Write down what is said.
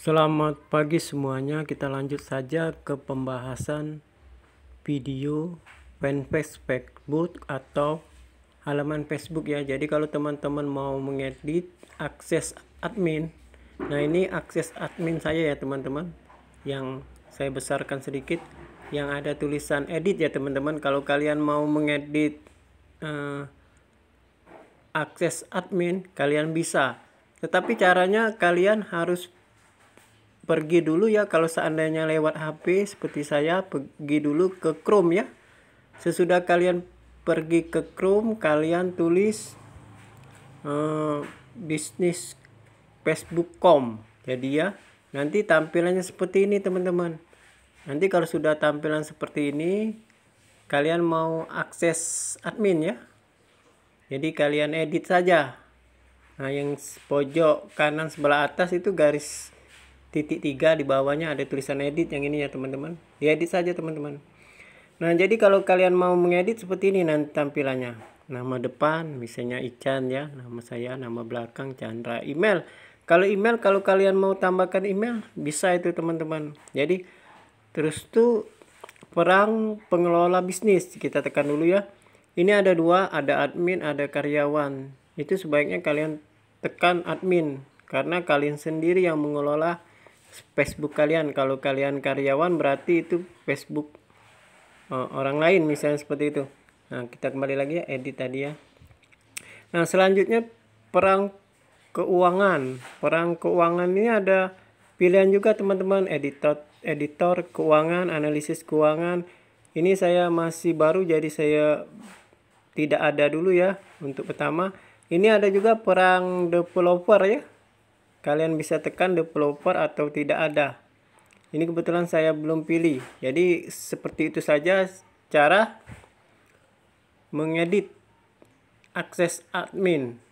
Selamat pagi semuanya, kita lanjut saja ke pembahasan video fanpage Facebook atau halaman Facebook ya. Jadi kalau teman-teman mau mengedit akses admin. Nah, ini akses admin saya ya, teman-teman. Yang saya besarkan sedikit yang ada tulisan edit ya, teman-teman. Kalau kalian mau mengedit uh, akses admin, kalian bisa. Tetapi caranya kalian harus pergi dulu ya kalau seandainya lewat HP seperti saya pergi dulu ke Chrome ya. Sesudah kalian pergi ke Chrome kalian tulis uh, bisnis facebook.com. Jadi ya nanti tampilannya seperti ini teman-teman. Nanti kalau sudah tampilan seperti ini kalian mau akses admin ya. Jadi kalian edit saja. Nah, yang pojok kanan sebelah atas itu garis titik tiga di bawahnya ada tulisan edit yang ini ya teman-teman edit saja teman-teman nah jadi kalau kalian mau mengedit seperti ini nanti tampilannya nama depan misalnya Ican ya nama saya nama belakang Chandra email kalau email kalau kalian mau tambahkan email bisa itu teman-teman jadi terus tuh perang pengelola bisnis kita tekan dulu ya ini ada dua ada admin ada karyawan itu sebaiknya kalian tekan admin karena kalian sendiri yang mengelola Facebook kalian. Kalau kalian karyawan berarti itu Facebook uh, orang lain misalnya seperti itu. Nah, kita kembali lagi ya edit tadi ya. Nah, selanjutnya perang keuangan. Perang keuangan ini ada pilihan juga teman-teman editor editor keuangan, analisis keuangan. Ini saya masih baru jadi saya tidak ada dulu ya untuk pertama. Ini ada juga perang developer ya kalian bisa tekan developer atau tidak ada ini kebetulan saya belum pilih jadi seperti itu saja cara mengedit akses admin